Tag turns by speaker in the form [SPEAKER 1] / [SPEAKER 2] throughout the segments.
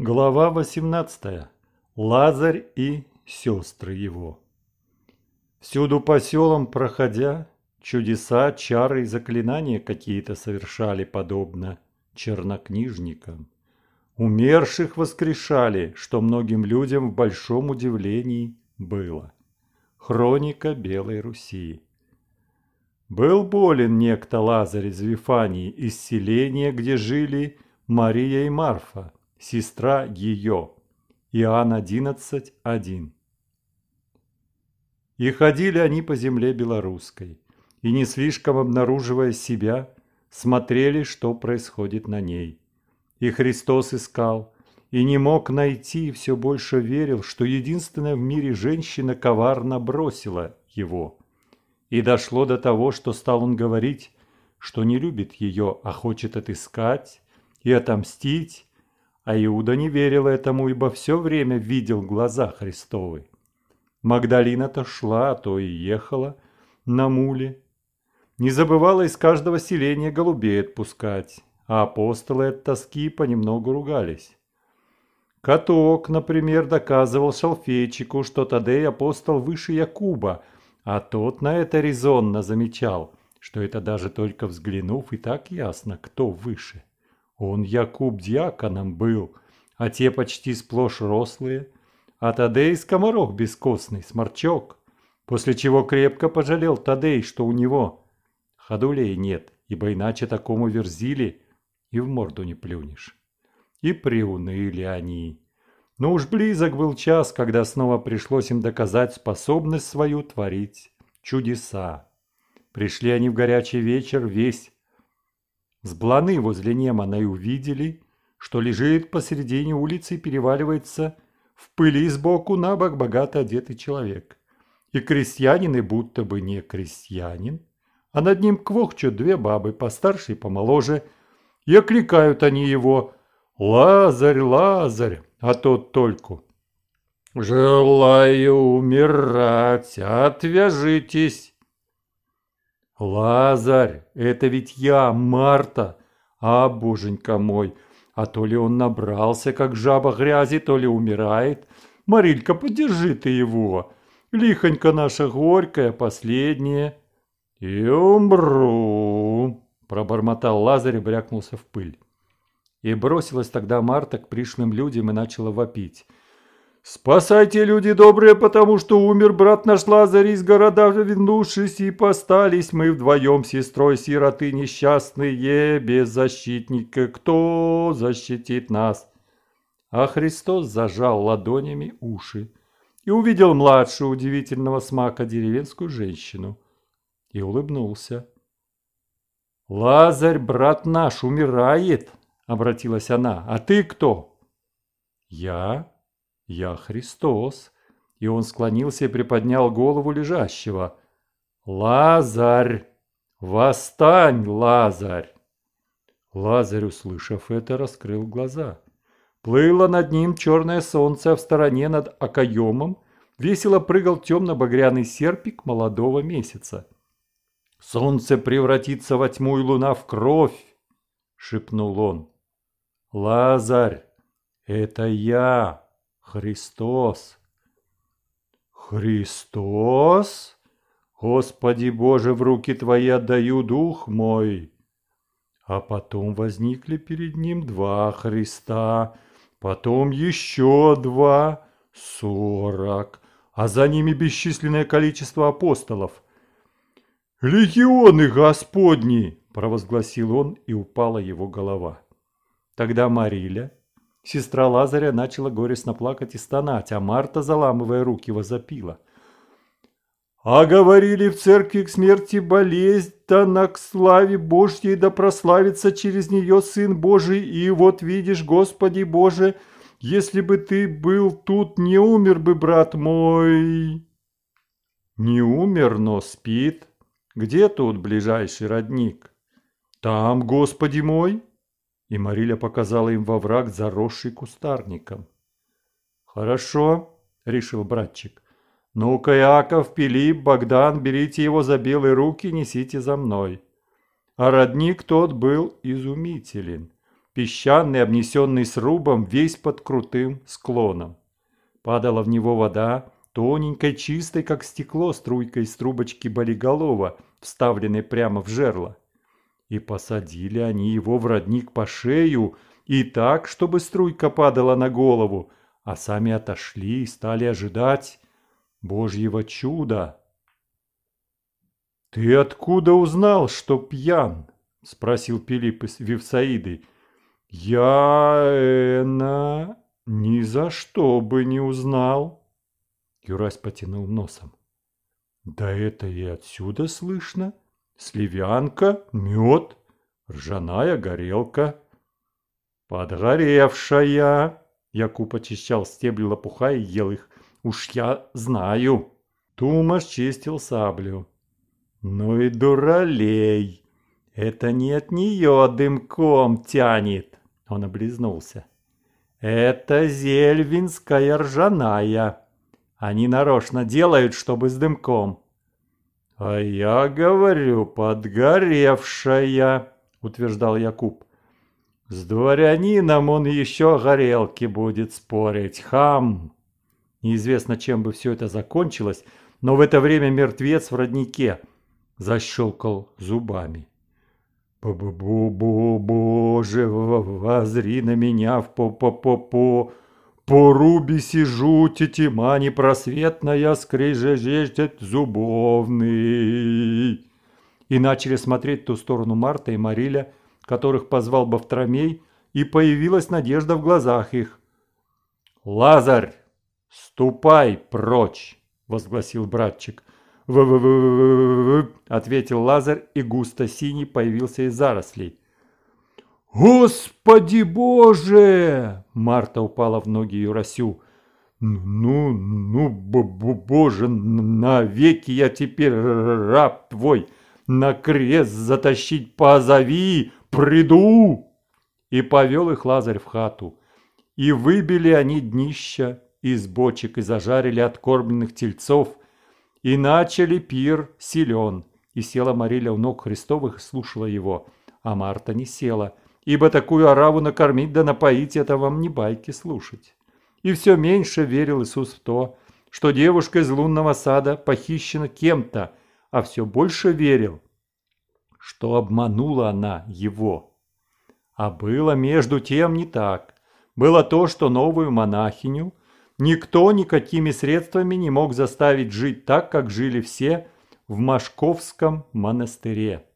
[SPEAKER 1] Глава 18. Лазарь и сестры его. Всюду по селам проходя, чудеса, чары и заклинания какие-то совершали подобно чернокнижникам. Умерших воскрешали, что многим людям в большом удивлении было. Хроника Белой Руси. Был болен некто Лазарь из Вифании, из селения, где жили Мария и Марфа сестра ее. Иоанн 11, 1. И ходили они по земле белорусской, и не слишком обнаруживая себя, смотрели, что происходит на ней. И Христос искал, и не мог найти, и все больше верил, что единственная в мире женщина коварно бросила его. И дошло до того, что стал он говорить, что не любит ее, а хочет отыскать и отомстить, а Иуда не верил этому, ибо все время видел глаза Христовы. Магдалина-то шла, а то и ехала на муле. Не забывала из каждого селения голубей отпускать, а апостолы от тоски понемногу ругались. Каток, например, доказывал шалфейчику, что Тадей апостол выше Якуба, а тот на это резонно замечал, что это даже только взглянув и так ясно, кто выше. Он Якуб дьяконом был, а те почти сплошь рослые. А Тадей скоморок бескостный, сморчок. После чего крепко пожалел Тадей, что у него ходулей нет, ибо иначе такому верзили и в морду не плюнешь. И приуныли они. Но уж близок был час, когда снова пришлось им доказать способность свою творить чудеса. Пришли они в горячий вечер весь с бланы возле Немана и увидели, что лежит посередине улицы и переваливается в пыли сбоку на бок богато одетый человек. И крестьянин, и будто бы не крестьянин, а над ним квохчут две бабы, постарше и помоложе, и окликают они его «Лазарь, Лазарь!» а тот только. «Желаю умирать, отвяжитесь!» «Лазарь, это ведь я, Марта! А, боженька мой, а то ли он набрался, как жаба грязи, то ли умирает. Марилька, подержи ты его! Лихонька наша горькая, последняя!» «И умру!» – пробормотал Лазарь и брякнулся в пыль. И бросилась тогда Марта к пришлым людям и начала вопить – «Спасайте, люди добрые, потому что умер брат наш Лазарь из города винувшись, и постались мы вдвоем сестрой сироты несчастные, без защитника, кто защитит нас?» А Христос зажал ладонями уши и увидел младшую удивительного смака деревенскую женщину и улыбнулся. «Лазарь, брат наш, умирает!» – обратилась она. «А ты кто?» «Я «Я Христос!» И он склонился и приподнял голову лежащего. «Лазарь! Восстань, Лазарь!» Лазарь, услышав это, раскрыл глаза. Плыло над ним черное солнце, а в стороне над окоемом весело прыгал темно-багряный серпик молодого месяца. «Солнце превратится во тьму и луна в кровь!» – шепнул он. «Лазарь, это я!» Христос. Христос? Господи Боже, в руки Твои отдаю дух мой. А потом возникли перед ним два Христа, потом еще два, сорок, а за ними бесчисленное количество апостолов. «Легионы Господни!» – провозгласил он, и упала его голова. Тогда Мариля, Сестра Лазаря начала горестно плакать и стонать, а Марта, заламывая руки, возопила. «А говорили в церкви к смерти болезнь, да на к славе Божьей, да прославится через нее Сын Божий, и вот видишь, Господи Боже, если бы ты был тут, не умер бы, брат мой!» «Не умер, но спит. Где тут ближайший родник?» «Там, Господи мой!» и Мариля показала им во враг, заросший кустарником. «Хорошо», – решил братчик. «Ну-ка, Иаков, Пилип, Богдан, берите его за белые руки, несите за мной». А родник тот был изумителен. Песчаный, обнесенный срубом, весь под крутым склоном. Падала в него вода, тоненькой, чистой, как стекло, струйкой из трубочки болиголова, вставленной прямо в жерло. И посадили они его в родник по шею, и так, чтобы струйка падала на голову, а сами отошли и стали ожидать Божьего чуда. «Ты откуда узнал, что пьян?» – спросил Пилипп из Вивсаиды. «Я, Эна, ни за что бы не узнал!» Юрась потянул носом. «Да это и отсюда слышно!» сливянка, мед, ржаная горелка. Подгоревшая. Якуб очищал стебли лопуха и ел их. Уж я знаю. Тумаш чистил саблю. Ну и дуралей. Это не от нее дымком тянет. Он облизнулся. Это зельвинская ржаная. Они нарочно делают, чтобы с дымком. «А я говорю, подгоревшая», – утверждал Якуб. «С дворянином он еще горелки будет спорить, хам!» Неизвестно, чем бы все это закончилось, но в это время мертвец в роднике защелкал зубами. бу бу бу боже возри на меня в по-по-по-по!» По руби сижу, тетима непросветная, скрежежет зубовный. И начали смотреть в ту сторону Марта и Мариля, которых позвал Бавтромей, и появилась надежда в глазах их. «Лазарь, ступай прочь!» – возгласил братчик. «В-в-в-в-в-в!» – ответил Лазарь, и густо синий появился из зарослей. «Господи Боже!» Марта упала в ноги Юрасю. «Ну, ну, б ну, -б Боже, навеки я теперь раб твой! На крест затащить позови, приду!» И повел их Лазарь в хату. И выбили они днища из бочек и зажарили откормленных тельцов, и начали пир силен. И села Мариля у ног Христовых и слушала его, а Марта не села – ибо такую ораву накормить да напоить – это вам не байки слушать. И все меньше верил Иисус в то, что девушка из лунного сада похищена кем-то, а все больше верил, что обманула она его. А было между тем не так. Было то, что новую монахиню никто никакими средствами не мог заставить жить так, как жили все в Машковском монастыре.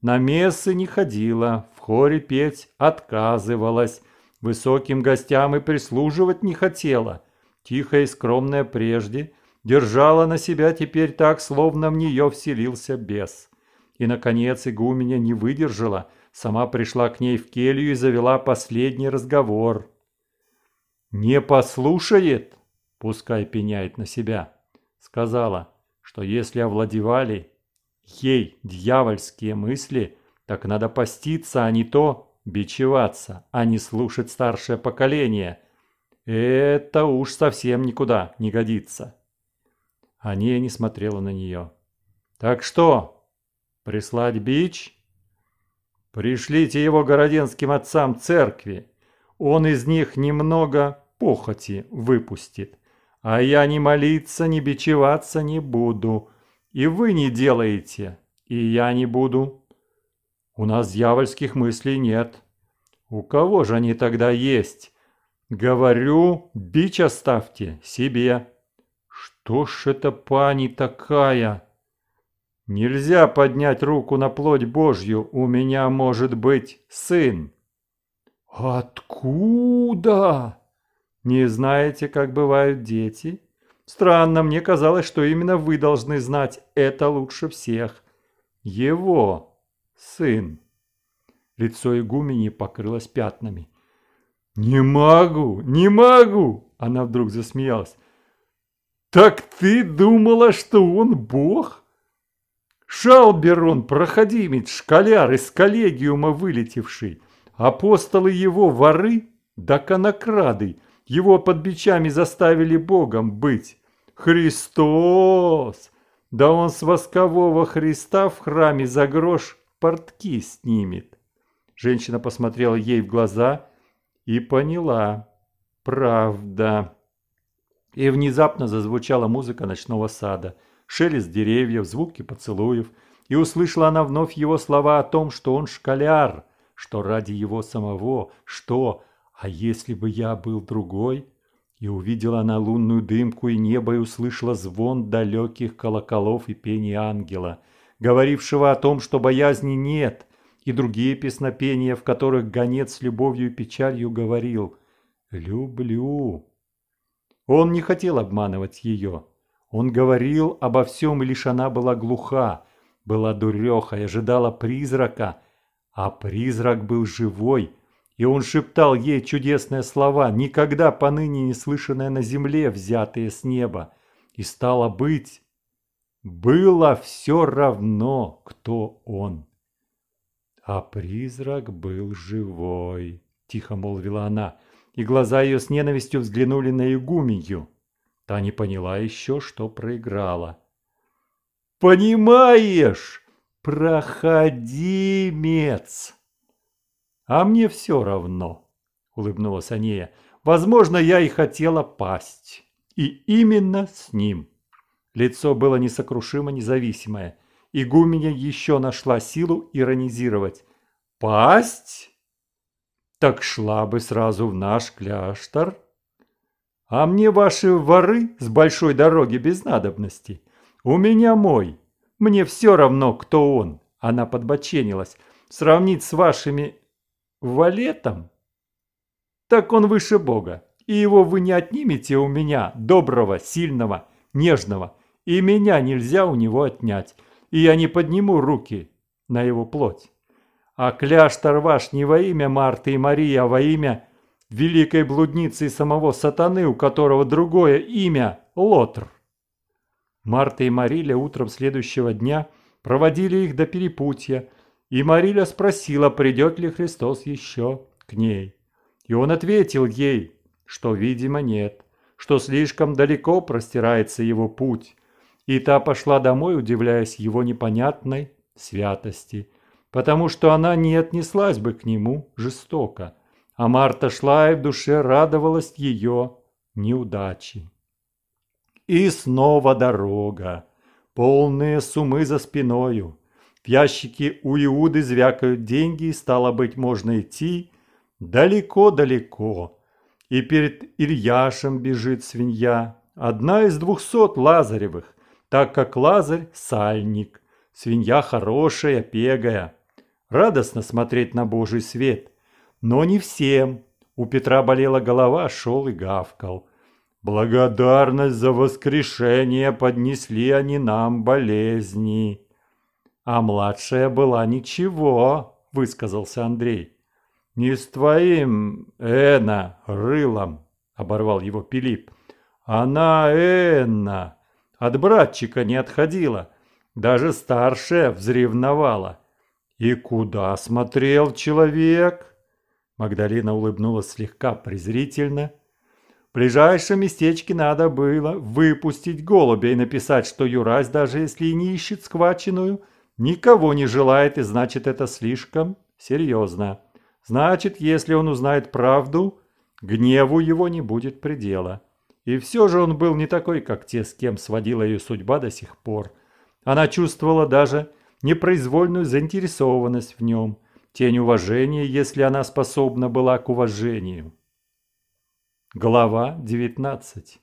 [SPEAKER 1] На мессы не ходила, хоре петь отказывалась, высоким гостям и прислуживать не хотела. Тихая и скромная прежде, держала на себя теперь так, словно в нее вселился бес. И, наконец, игуменя не выдержала, сама пришла к ней в келью и завела последний разговор. «Не послушает?» – пускай пеняет на себя. Сказала, что если овладевали ей дьявольские мысли – так надо поститься, а не то бичеваться, а не слушать старшее поколение. Это уж совсем никуда не годится. Ания не смотрела на нее. «Так что, прислать бич?» «Пришлите его городенским отцам церкви. Он из них немного похоти выпустит. А я ни молиться, ни бичеваться не буду. И вы не делаете, и я не буду». У нас дьявольских мыслей нет. У кого же они тогда есть? Говорю, бич оставьте себе. Что ж это пани такая? Нельзя поднять руку на плоть Божью, у меня может быть сын. Откуда? Не знаете, как бывают дети? Странно, мне казалось, что именно вы должны знать это лучше всех. Его сын». Лицо игумени покрылось пятнами. «Не могу, не могу!» – она вдруг засмеялась. «Так ты думала, что он бог?» «Шалберон, проходимец, школяр из коллегиума вылетевший, апостолы его воры да конокрады, его под бичами заставили богом быть. Христос! Да он с воскового Христа в храме за грош портки снимет. Женщина посмотрела ей в глаза и поняла. Правда. И внезапно зазвучала музыка ночного сада, шелест деревьев, звуки поцелуев. И услышала она вновь его слова о том, что он школяр, что ради его самого, что «а если бы я был другой?» И увидела она лунную дымку и небо, и услышала звон далеких колоколов и пение ангела – говорившего о том, что боязни нет, и другие песнопения, в которых гонец с любовью и печалью говорил «люблю». Он не хотел обманывать ее. Он говорил обо всем, лишь она была глуха, была дуреха и ожидала призрака. А призрак был живой, и он шептал ей чудесные слова, никогда поныне не слышанные на земле, взятые с неба. И стало быть, было все равно, кто он. А призрак был живой, тихо молвила она, и глаза ее с ненавистью взглянули на Игумию. Та не поняла еще, что проиграла. «Понимаешь, проходимец!» «А мне все равно», – улыбнулась Анея. «Возможно, я и хотела пасть. И именно с ним». Лицо было несокрушимо независимое. Игуменя еще нашла силу иронизировать. «Пасть? Так шла бы сразу в наш кляштор. А мне ваши воры с большой дороги без надобности. У меня мой. Мне все равно, кто он». Она подбоченилась. «Сравнить с вашими... валетом?» «Так он выше Бога, и его вы не отнимете у меня, доброго, сильного, нежного и меня нельзя у него отнять, и я не подниму руки на его плоть. А кляштор ваш не во имя Марты и Марии, а во имя великой блудницы и самого сатаны, у которого другое имя – Лотр. Марта и Мариля утром следующего дня проводили их до перепутья, и Мариля спросила, придет ли Христос еще к ней. И он ответил ей, что, видимо, нет, что слишком далеко простирается его путь, и та пошла домой, удивляясь его непонятной святости, потому что она не отнеслась бы к нему жестоко, а Марта шла и в душе радовалась ее неудачи. И снова дорога, полные сумы за спиною. В ящике у Иуды звякают деньги, и стало быть, можно идти далеко-далеко. И перед Ильяшем бежит свинья, одна из двухсот Лазаревых так как Лазарь – сальник. Свинья хорошая, пегая. Радостно смотреть на Божий свет. Но не всем. У Петра болела голова, шел и гавкал. Благодарность за воскрешение поднесли они нам болезни. А младшая была ничего, высказался Андрей. Не с твоим, Эна, рылом, оборвал его Пилип. Она Эна от братчика не отходила. Даже старшая взревновала. «И куда смотрел человек?» Магдалина улыбнулась слегка презрительно. «В ближайшем местечке надо было выпустить голубя и написать, что Юрась, даже если и не ищет сквачиную, никого не желает, и значит, это слишком серьезно. Значит, если он узнает правду, гневу его не будет предела». И все же он был не такой, как те, с кем сводила ее судьба до сих пор. Она чувствовала даже непроизвольную заинтересованность в нем, тень уважения, если она способна была к уважению. Глава девятнадцать.